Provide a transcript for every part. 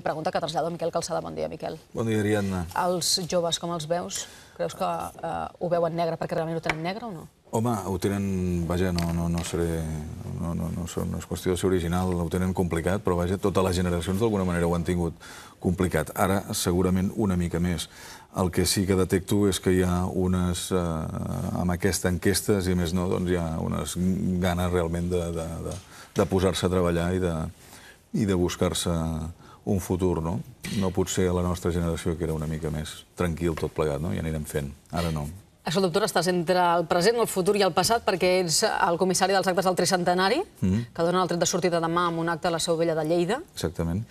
Pregunta que trasllada a Miquel Calçada. Bon dia, Miquel. Bon dia, Ariadna. Els joves, com els veus? Creus que eh, ho veuen negre perquè realment ho tenen negre o no? Home, ho tenen, vaja, no, no, no seré... No, no, no, no és qüestió de ser original, ho tenen complicat, però vaja, totes les generacions d'alguna manera ho han tingut complicat. Ara, segurament, una mica més. El que sí que detecto és que hi ha unes... Eh, amb aquesta enquestes, i més no, doncs hi ha unes ganes realment de, de, de, de posar-se a treballar i de, i de buscar-se un futur, no? No potser a la nostra generació, que era una mica més tranquil tot plegat, no? I anirem fent. Ara no. Això, doctora, estàs entre el present, el futur i el passat, perquè ets el comissari dels actes del tricentenari, mm -hmm. que dona el tret de sortida demà amb un acte a la Seu Vella de Lleida. Exactament.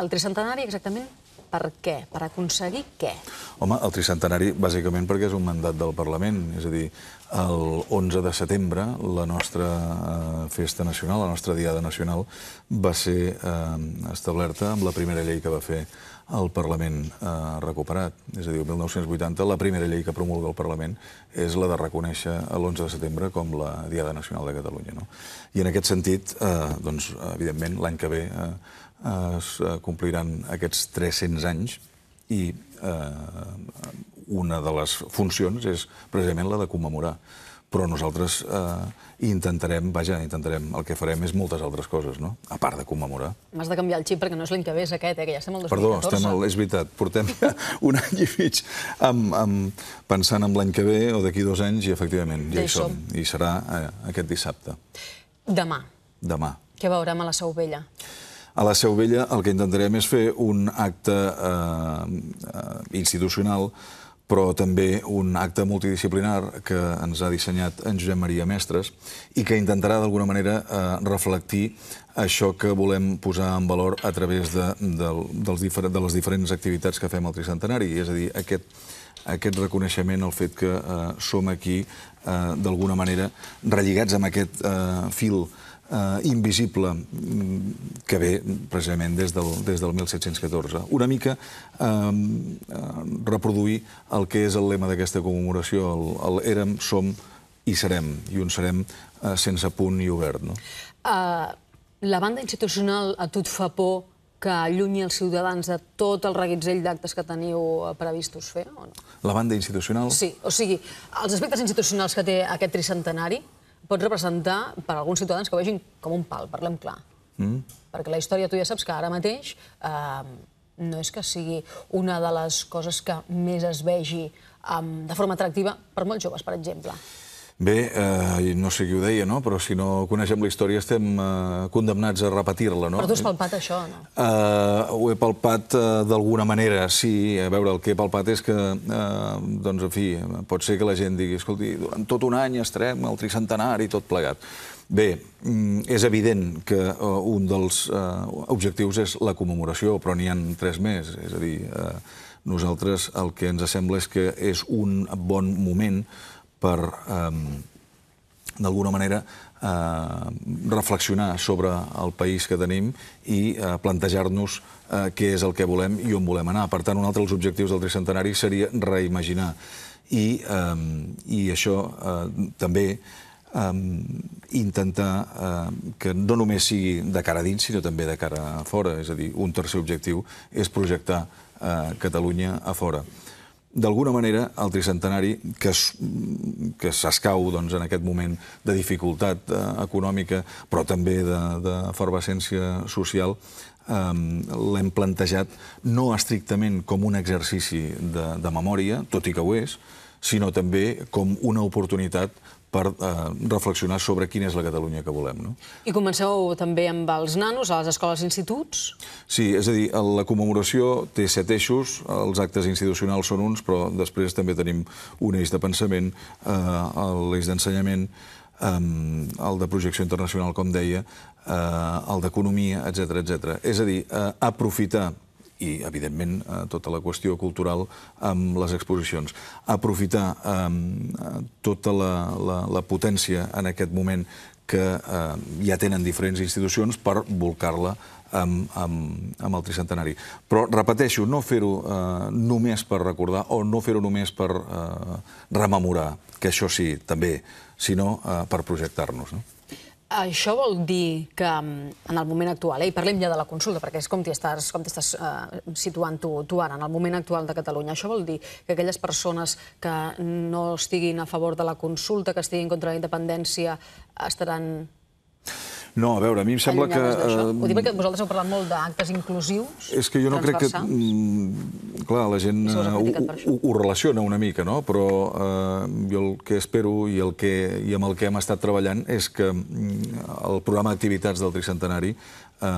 El tricentenari, exactament, per què? Per aconseguir què? Home, el tricentenari, bàsicament, perquè és un mandat del Parlament. És a dir, el 11 de setembre, la nostra eh, festa nacional, la nostra diada nacional, va ser eh, establerta amb la primera llei que va fer el Parlament eh, recuperat. És a dir, el 1980, la primera llei que promulga el Parlament és la de reconèixer l'11 de setembre com la Diada Nacional de Catalunya. No? I en aquest sentit, eh, doncs, evidentment, l'any que ve eh, es eh, compliran aquests 300 anys i eh, una de les funcions és precisament la de commemorar. Però nosaltres eh, intentarem, vaja, intentarem, el que farem és moltes altres coses, no? A part de commemorar. M'has de canviar el xip perquè no és l'any que ve, és aquest, eh, que ja estem al 2014. Perdó, estem al, és veritat, portem ja un any i mig amb, amb, pensant en l'any que ve o d'aquí dos anys i efectivament ja, ja hi som. som. I serà eh, aquest dissabte. Demà. Demà. Què veurem a la Seu Vella? A la Seu Vella el que intentarem és fer un acte eh, eh institucional però també un acte multidisciplinar que ens ha dissenyat en Josep Maria Mestres i que intentarà d'alguna manera eh, reflectir això que volem posar en valor a través de, dels les diferents activitats que fem al tricentenari, és a dir, aquest, aquest reconeixement al fet que eh, som aquí eh, d'alguna manera relligats amb aquest fil Eh, invisible mm, que ve precisament des del, des del 1714. Una mica eh, eh, reproduir el que és el lema d'aquesta commemoració, el, el érem, som i serem, i un serem eh, sense punt i obert. No? Uh, la banda institucional a tu et fa por que allunyi els ciutadans de tot el reguitzell d'actes que teniu previstos fer? O no? La banda institucional? Sí, o sigui, els aspectes institucionals que té aquest tricentenari, pot representar per a alguns ciutadans que ho vegin com un pal, parlem clar. Mm. Perquè la història, tu ja saps que ara mateix eh, no és que sigui una de les coses que més es vegi eh, de forma atractiva per molts joves, per exemple. Bé, eh, no sé qui ho deia, no? però si no coneixem la història estem eh, condemnats a repetir-la. No? Però tu has palpat això, no? Eh, ho he palpat eh, d'alguna manera, sí. A veure, el que he palpat és que, eh, doncs, en fi, pot ser que la gent digui, escolti, durant tot un any estarem al tricentenari i tot plegat. Bé, mm, és evident que eh, un dels eh, objectius és la commemoració, però n'hi han tres més. És a dir, eh, nosaltres el que ens sembla és que és un bon moment per, ehm, d'alguna manera, eh, reflexionar sobre el país que tenim i eh, plantejar-nos eh, què és el que volem i on volem anar. Per tant, un altre dels objectius del tricentenari seria reimaginar. I, ehm, i això eh, també ehm, intentar que no només sigui de cara a dins, sinó també de cara a fora. És a dir, un tercer objectiu és projectar eh, Catalunya a fora d'alguna manera, el tricentenari que, que s'escau doncs, en aquest moment de dificultat eh, econòmica, però també d'efervescència de, de social, ehm, l'hem plantejat no estrictament com un exercici de, de memòria, tot i que ho és, sinó també com una oportunitat per eh, reflexionar sobre quina és la Catalunya que volem. No? I comenceu també amb els nanos a les escoles i instituts? Sí, és a dir, la commemoració té set eixos, els actes institucionals són uns, però després també tenim un eix de pensament, eh, l'eix d'ensenyament, eh, el de projecció internacional, com deia, eh, el d'economia, etc etc. És a dir, eh, aprofitar i, evidentment, eh, tota la qüestió cultural amb les exposicions. Aprofitar ehm, tota la, la, la potència en aquest moment que eh, ja tenen diferents institucions per volcar-la amb, amb, amb el tricentenari. Però, repeteixo, no fer-ho eh, només per recordar o no fer-ho només per eh, rememorar, que això sí, també, sinó eh, per projectar-nos. No? Això vol dir que mm, en el moment actual, eh, i parlem ja de la consulta, perquè és com t'hi estàs, com estàs eh, situant tu, tu ara, en el moment actual de Catalunya, això vol dir que aquelles persones que no estiguin a favor de la consulta, que estiguin contra la independència, estaran no, a veure, a mi em sembla que... Eh, Ho dic perquè vosaltres heu parlat molt d'actes inclusius. És que jo no crec que... Mm, clar, la gent eh, ho, relaciona una mica, no? Però eh, jo el que espero i, el que, i amb el que hem estat treballant és que mm, el programa d'activitats del tricentenari eh,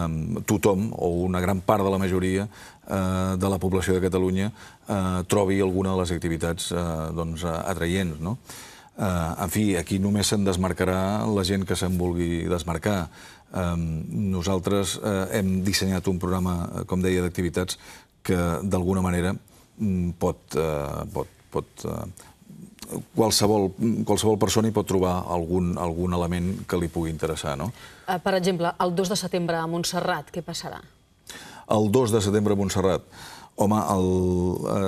tothom, o una gran part de la majoria eh, de la població de Catalunya, eh, trobi alguna de les activitats eh, doncs, atraient. No? Eh, en fi, aquí només se'n desmarcarà la gent que se'n vulgui desmarcar. Eh, nosaltres eh, hem dissenyat un programa, eh, com deia, d'activitats que d'alguna manera mm, pot, eh, pot, pot uh, qualsevol, qualsevol persona hi pot trobar algun, algun element que li pugui interessar. No? Eh, per exemple, el 2 de setembre a Montserrat, què passarà? El 2 de setembre a Montserrat... Home, el,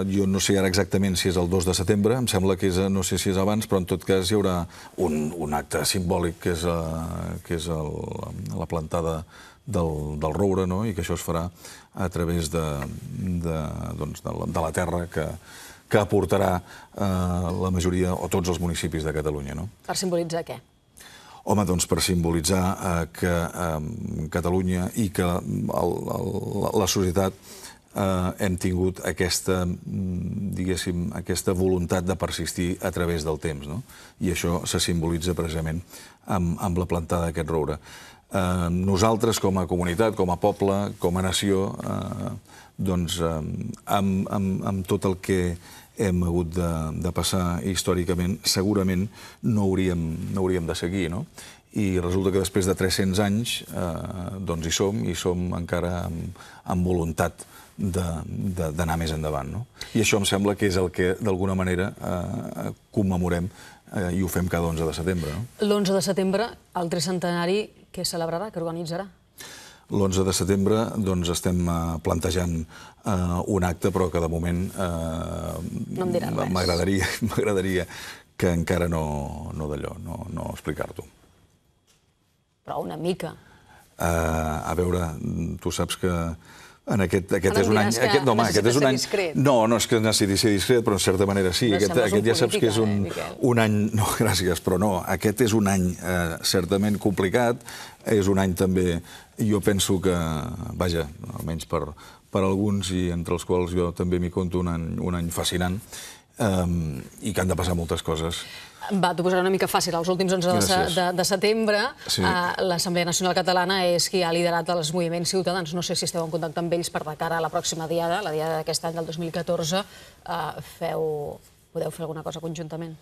eh, jo no sé ara exactament si és el 2 de setembre, em sembla que és, eh, no sé si és abans, però en tot cas hi haurà un, un acte simbòlic que és, eh, que és el, la plantada del, del roure, no? i que això es farà a través de, de, doncs, de, la, de la terra que, que aportarà eh, la majoria o tots els municipis de Catalunya. No? Per simbolitzar què? Home, doncs per simbolitzar eh, que eh, Catalunya i que el, el, la, la societat eh, hem tingut aquesta, mm, diguéssim, aquesta voluntat de persistir a través del temps. No? I això se simbolitza precisament amb, amb la plantada d'aquest roure. Eh, nosaltres, com a comunitat, com a poble, com a nació, eh, doncs, eh, amb, amb, amb tot el que hem hagut de, de passar històricament, segurament no hauríem, no hauríem de seguir, no? I resulta que després de 300 anys eh, doncs hi som, i som encara amb, amb voluntat d'anar més endavant. No? I això em sembla que és el que, d'alguna manera, eh, commemorem eh, i ho fem cada 11 de setembre. No? L'11 de setembre, el tricentenari, que celebrarà, que organitzarà? L'11 de setembre doncs, estem eh, plantejant eh, un acte, però que de moment eh, no m'agradaria que encara no, no d'allò, no, no explicar-t'ho. Però una mica. Eh, a veure, tu saps que en aquest, aquest en és un any... Aquest, no, home, aquest és un any... Discret. No, no és que necessiti ser discret, però en certa manera sí. No aquest, aquest ja saps que és un, eh, un any... No, gràcies, però no. Aquest és un any eh, certament complicat. És un any també... Jo penso que, vaja, almenys per, per alguns, i entre els quals jo també m'hi conto un any, un any fascinant, um, i que han de passar moltes coses va posar una mica fàcil els últims 11 de, de, setembre. Ah, L'Assemblea Nacional Catalana és qui ha liderat els moviments ciutadans. No sé si esteu en contacte amb ells per de cara a la pròxima diada, la diada d'aquest any del 2014. Ah, feu podeu fer alguna cosa conjuntament?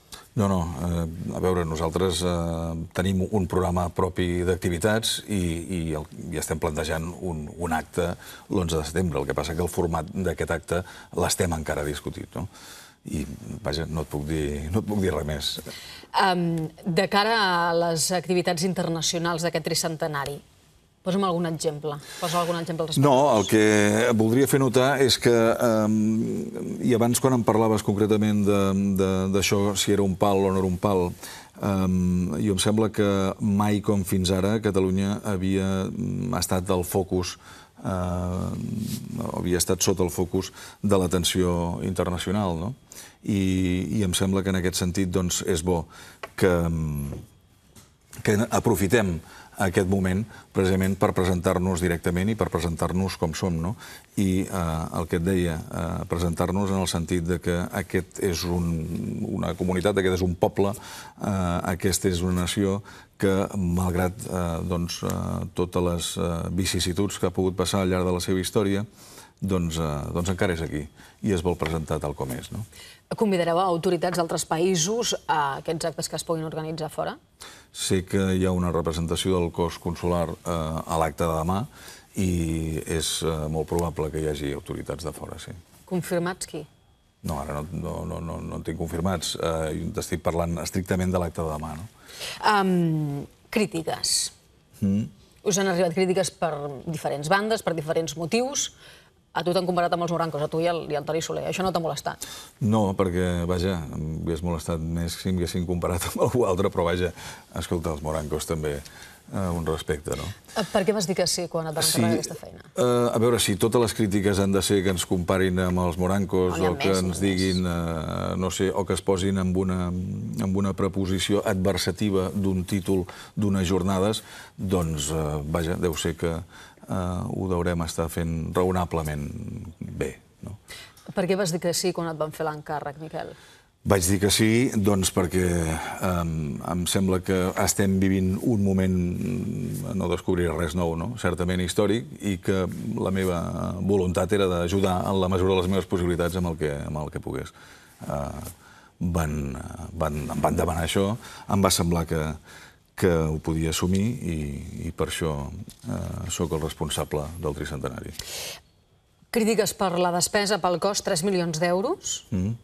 No, no. Eh, a veure, nosaltres eh, tenim un programa propi d'activitats i, i, estem plantejant un, un acte l'11 de setembre. El que passa que el format d'aquest acte l'estem encara discutint, No? i vaja, no et puc dir, no et puc dir res més. Um, de cara a les activitats internacionals d'aquest tricentenari, Posa'm algun exemple. Posa algun exemple al respecte. No, el que voldria fer notar és que, um, i abans quan em parlaves concretament d'això, si era un pal o no era un pal, Um, jo em sembla que mai com fins ara Catalunya havia mm, estat del focus eh, havia estat sota el focus de l'atenció internacional. No? I, I em sembla que en aquest sentit doncs, és bo que, mm, que aprofitem a aquest moment, precisament per presentar-nos directament i per presentar-nos com som, no? I eh, el que et deia, eh, presentar-nos en el sentit de que aquest és un, una comunitat, aquest és un poble, eh, aquesta és una nació que, malgrat eh, doncs, eh, totes les eh, vicissituds que ha pogut passar al llarg de la seva història, doncs, eh, doncs encara és aquí i es vol presentar tal com és. No? Convidareu a autoritats d'altres països a aquests actes que es puguin organitzar fora? Sé que hi ha una representació del cos consular eh, a l'acte de demà i és eh, molt probable que hi hagi autoritats de fora, sí. Confirmats qui? No, ara no, no, no, no, no en tinc confirmats. Eh, T'estic parlant estrictament de l'acte de demà. No? Um, crítiques. Mm. Us han arribat crítiques per diferents bandes, per diferents motius a tu t'han comparat amb els Morancos, a tu i al, i el Toni Soler. Això no t'ha molestat? No, perquè, vaja, m'hagués molestat més si m'haguessin comparat amb algú altre, però, vaja, escolta, els Morancos també eh, un respecte, no? Eh, per què vas dir que sí quan et van sí, aquesta feina? Eh, a veure, si totes les crítiques han de ser que ens comparin amb els morancos no, o que més, ens diguin, eh, no sé, o que es posin amb una, amb una preposició adversativa d'un títol d'unes jornades, doncs, eh, vaja, deu ser que eh, ho deurem estar fent raonablement bé. No? Per què vas dir que sí quan et van fer l'encàrrec, Miquel? Vaig dir que sí, doncs perquè um, em sembla que estem vivint un moment, no descobrir res nou, no? certament històric, i que la meva voluntat era d'ajudar en la mesura de les meves possibilitats amb el que, amb el que pogués. Uh, van, van, em van demanar això, em va semblar que, que ho podia assumir i, i per això eh, sóc el responsable del tricentenari. Crítiques per la despesa pel cost, 3 milions d'euros. Mm -hmm.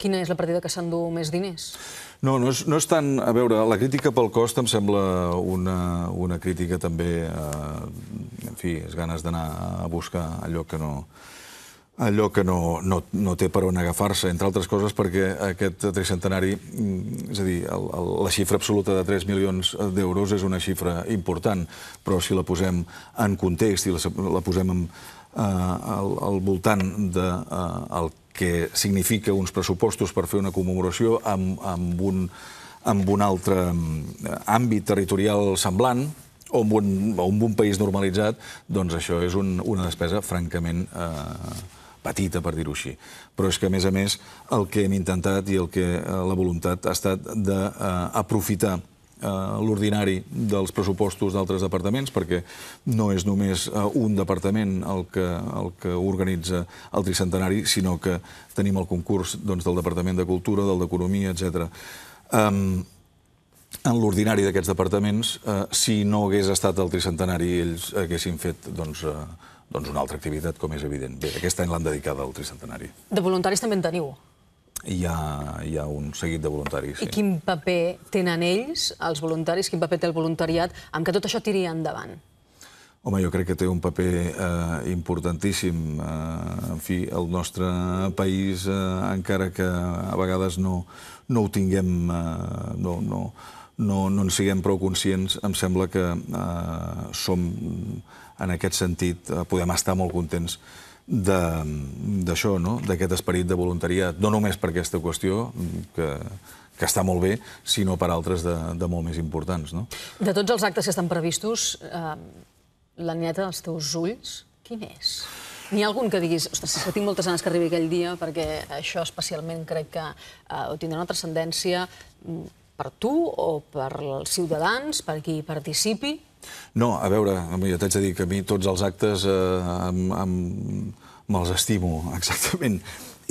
Quina és la partida que s'endú més diners? No, no és, no és tant... A veure, la crítica pel cost em sembla una, una crítica també... Eh, en fi, és ganes d'anar a buscar allò que no, allò que no, no, no té per on agafar-se, entre altres coses perquè aquest tricentenari, mm, és a dir, el, el, la xifra absoluta de 3 milions d'euros és una xifra important, però si la posem en context i la, la posem en, eh, al, al voltant del de, eh, el que significa uns pressupostos per fer una commemoració amb, amb, un, amb un altre mm, àmbit territorial semblant, o amb un, o amb un país normalitzat, doncs això és un, una despesa francament eh, petita, per dir-ho així. Però és que, a més a més, el que hem intentat i el que eh, la voluntat ha estat d'aprofitar eh, l'ordinari dels pressupostos d'altres departaments, perquè no és només eh, un departament el que, el que organitza el tricentenari, sinó que tenim el concurs doncs, del Departament de Cultura, del d'Economia, etc. Um, en l'ordinari d'aquests departaments, uh, si no hagués estat el tricentenari, ells haguessin fet doncs, uh, doncs una altra activitat, com és evident. Bé, aquest any l'han dedicada al tricentenari. De voluntaris també en teniu. Hi ha, hi ha un seguit de voluntaris. Sí. I quin paper tenen ells, els voluntaris, quin paper té el voluntariat, amb que tot això tiri endavant? Home, jo crec que té un paper eh, importantíssim. Eh, en fi, el nostre país, eh, encara que a vegades no, no ho tinguem, eh, no, no, no, no en siguem prou conscients, em sembla que eh, som en aquest sentit, eh, podem estar molt contents d'això, no? d'aquest esperit de voluntariat, no només per aquesta qüestió, que, que està molt bé, sinó per altres de, de molt més importants. No? De tots els actes que estan previstos, eh, la neta dels teus ulls, quin és? N'hi ha algun que diguis, ostres, que tinc moltes ganes que arribi aquell dia, perquè això especialment crec que eh, tindrà una transcendència mm, per tu o per els ciutadans, per qui participi, no, a veure, jo t'haig de dir que a mi tots els actes eh, me'ls estimo exactament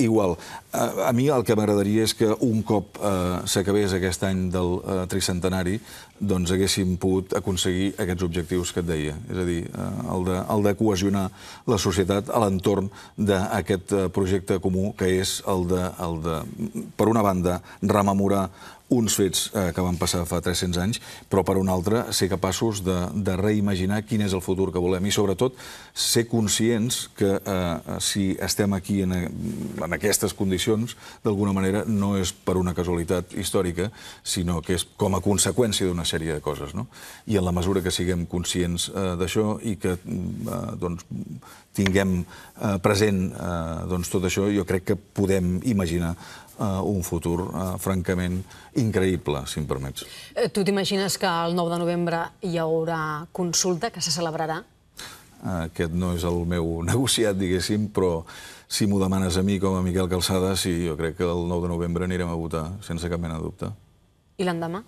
igual. A mi el que m'agradaria és que un cop eh, s'acabés aquest any del eh, tricentenari doncs haguéssim pogut aconseguir aquests objectius que et deia. És a dir, eh, el, de, el de cohesionar la societat a l'entorn d'aquest eh, projecte comú que és el de, el de, per una banda, rememorar uns fets eh, que van passar fa 300 anys, però per un altre ser capaços de, de reimaginar quin és el futur que volem i sobretot ser conscients que eh, si estem aquí en, en aquestes condicions aparicions, d'alguna manera no és per una casualitat històrica, sinó que és com a conseqüència d'una sèrie de coses. No? I en la mesura que siguem conscients eh, d'això i que eh, doncs, tinguem eh, present eh, doncs, tot això, jo crec que podem imaginar eh, un futur eh, francament increïble, si em permets. Eh, tu t'imagines que el 9 de novembre hi haurà consulta que se celebrarà Eh, aquest no és el meu negociat, diguéssim, però si m'ho demanes a mi com a Miquel Calçada, sí, jo crec que el 9 de novembre anirem a votar, sense cap mena de dubte. I l'endemà?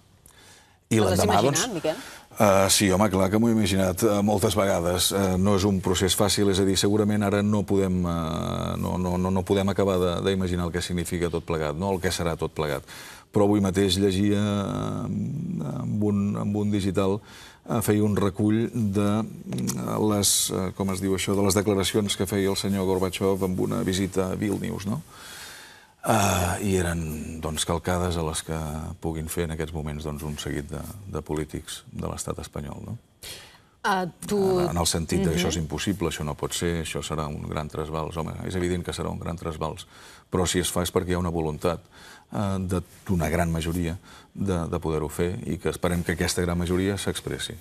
I l'endemà, doncs... Miquel? Uh, sí, home, clar que m'ho he imaginat uh, moltes vegades. Uh, no és un procés fàcil, és a dir, segurament ara no podem, uh, no, no, no podem acabar d'imaginar el que significa tot plegat, no? el que serà tot plegat. Però avui mateix llegia uh, amb, un, amb un digital feia un recull de mm, les, eh, com es diu això, de les declaracions que feia el senyor Gorbachev amb una visita a Vilnius, no? Uh, I eren doncs, calcades a les que puguin fer en aquests moments doncs, un seguit de, de polítics de l'estat espanyol. No? Uh, tu... Ah, en, el sentit uh -huh. d'això és impossible, això no pot ser, això serà un gran trasbals. Home, és evident que serà un gran trasbals, però si es fa és perquè hi ha una voluntat. Eh, d'una gran majoria de, de poder-ho fer i que esperem que aquesta gran majoria s'expressi.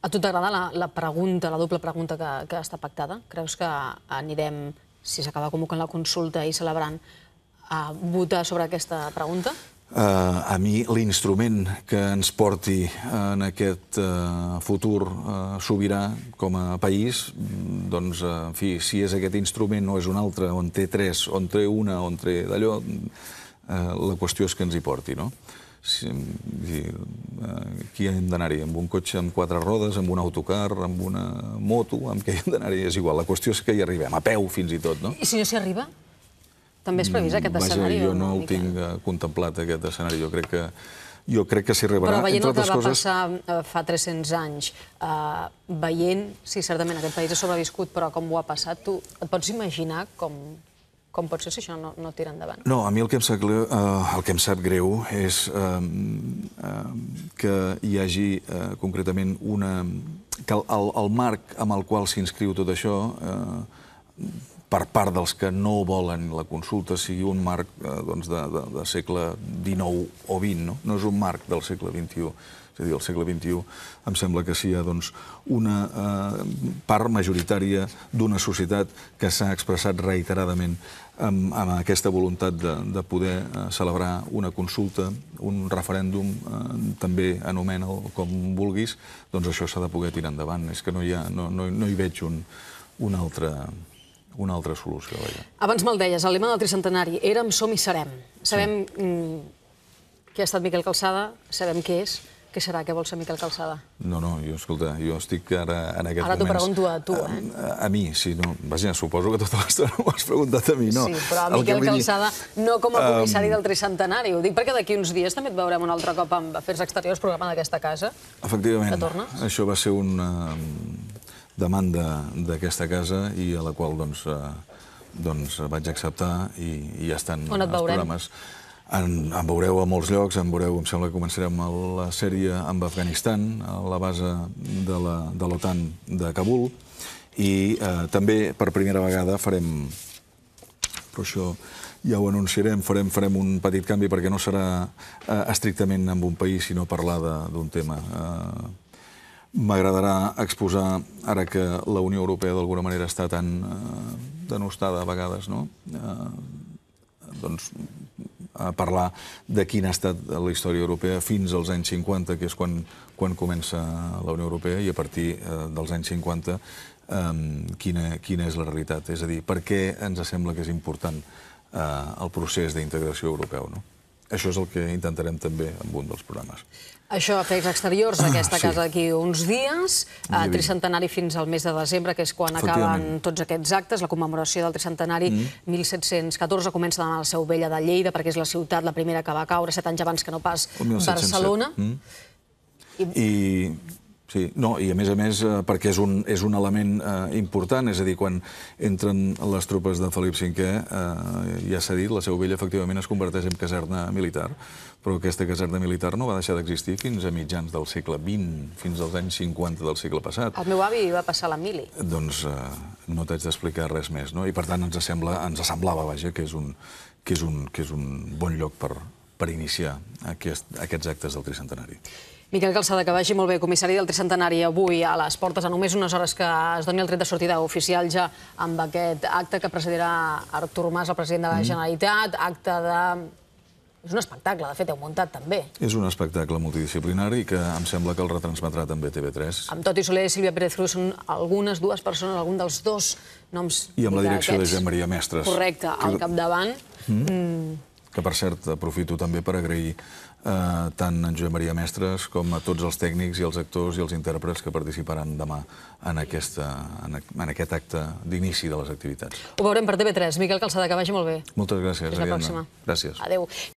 A tu t'agrada la, la pregunta, la doble pregunta que, que està pactada? Creus que anirem, si s'acaba convocant la consulta i celebrant, a votar sobre aquesta pregunta? Uh, a mi l'instrument que ens porti en aquest uh, futur uh, sobirà com a país, doncs, uh, en fi, si és aquest instrument o és un altre, on té tres, on té una, on té d'allò Eh, la qüestió és que ens hi porti, no? Si, dir, eh, aquí hem d'anar-hi, amb un cotxe amb quatre rodes, amb un autocar, amb una moto, amb què hem d'anar-hi, és igual. La qüestió és que hi arribem, a peu fins i tot, no? I si no s'hi arriba? També és previst aquest mm, Vaja, escenari? Vaja, jo no ho tinc eh, contemplat, aquest escenari. Jo crec que jo crec que s'hi arribarà. coses... Però veient el que va passar fa 300 anys, eh, veient, sí, certament aquest país ha sobreviscut, però com ho ha passat, tu et pots imaginar com, com pot ser si això no, no tira endavant? No, a mi el que em sap greu, eh, el que em sap greu és eh, eh, que hi hagi eh, concretament una... que el, el marc amb el qual s'inscriu tot això eh, per part dels que no volen la consulta sigui un marc eh, doncs de, de, de segle XIX o XX, no? no és un marc del segle XXI. És a dir, el segle XXI em sembla que sí hi ha doncs, una eh, part majoritària d'una societat que s'ha expressat reiteradament amb, amb aquesta voluntat de, de poder eh, celebrar una consulta, un referèndum, eh, també anomena'l com vulguis, doncs això s'ha de poder tirar endavant. És que no hi, ha, no, no, no hi veig un, un altre, una altra solució. Vaja. Abans me'l deies, el lema del tricentenari, érem, som i serem. Sabem sí. Mm, què ha estat Miquel Calçada, sabem què és, què serà? Què vol ser Miquel Calçada? No, no, jo, escolta, jo estic ara en aquest moment... Ara t'ho pregunto a tu, eh, eh? A, a, mi, sí, no. Vaja, suposo que tota l'estona ho has preguntat a mi, no. Sí, però a Miquel Calçada no com a comissari um... del tricentenari. Ho dic perquè d'aquí uns dies també et veurem un altre cop amb Afers Exteriors, programa d'aquesta casa. Efectivament. Això va ser una um, demanda d'aquesta casa i a la qual, doncs, eh, doncs vaig acceptar i, i ja estan els programes. On et veurem? Programes. En, en veureu a molts llocs, en veureu, em sembla que començarem la sèrie amb Afganistan, a la base de l'OTAN de, de Kabul, i eh, també per primera vegada farem, però això ja ho anunciarem, farem, farem un petit canvi perquè no serà eh, estrictament amb un país, sinó parlar d'un tema. Eh, M'agradarà exposar, ara que la Unió Europea d'alguna manera està tan eh, denostada a vegades, no? Eh, doncs a parlar de quina ha estat la història europea fins als anys 50, que és quan, quan comença la Unió Europea, i a partir eh, dels anys 50 eh, quina, quina és la realitat. És a dir, per què ens sembla que és important eh, el procés d'integració europeu, no? Això és el que intentarem també amb un dels programes. Això a Exteriors d'aquesta ah, casa d'aquí uns dies, a tricentenari fins al mes de desembre, que és quan acaben tots aquests actes. La commemoració del tricentenari 1714 mm. comença demà la seu vella de Lleida, perquè és la ciutat la primera que va caure, set anys abans que no pas Barcelona. Mm. I Sí, no, i a més a més eh, perquè és un, és un element eh, important, és a dir, quan entren les tropes de Felip V, eh, ja s'ha dit, la seu vella efectivament es converteix en caserna militar, però aquesta caserna militar no va deixar d'existir fins a mitjans del segle XX, fins als anys 50 del segle passat. El meu avi va passar la mili. Doncs eh, no t'haig d'explicar res més, no? I per tant ens, sembla, ens semblava, vaja, que és un, que és un, que és un bon lloc per, per iniciar aquest, aquests actes del tricentenari. Miquel Calçada, que vagi molt bé, comissari del tricentenari, avui a les portes, a només unes hores que es doni el tret de sortida oficial ja amb aquest acte que presidirà Artur Mas, el president de la mhm. Generalitat, acte de és un espectacle, de fet, heu muntat també. És un espectacle multidisciplinari que em sembla que el retransmetrà també TV3. Amb tot i Soler i Sílvia Pérez Cruz són algunes dues persones, algun dels dos noms... I amb la direcció de Jean Maria Mestres. Correcte, al capdavant. Mhm. Mm. Que, per cert, aprofito també per agrair Eh, tant en Josep Maria Mestres com a tots els tècnics i els actors i els intèrprets que participaran demà en, aquesta, en, en aquest acte d'inici de les activitats. Ho veurem per TV3. Miquel Calçada, que vagi molt bé. Moltes gràcies, Fins la Ariadna. pròxima. Gràcies. Adéu.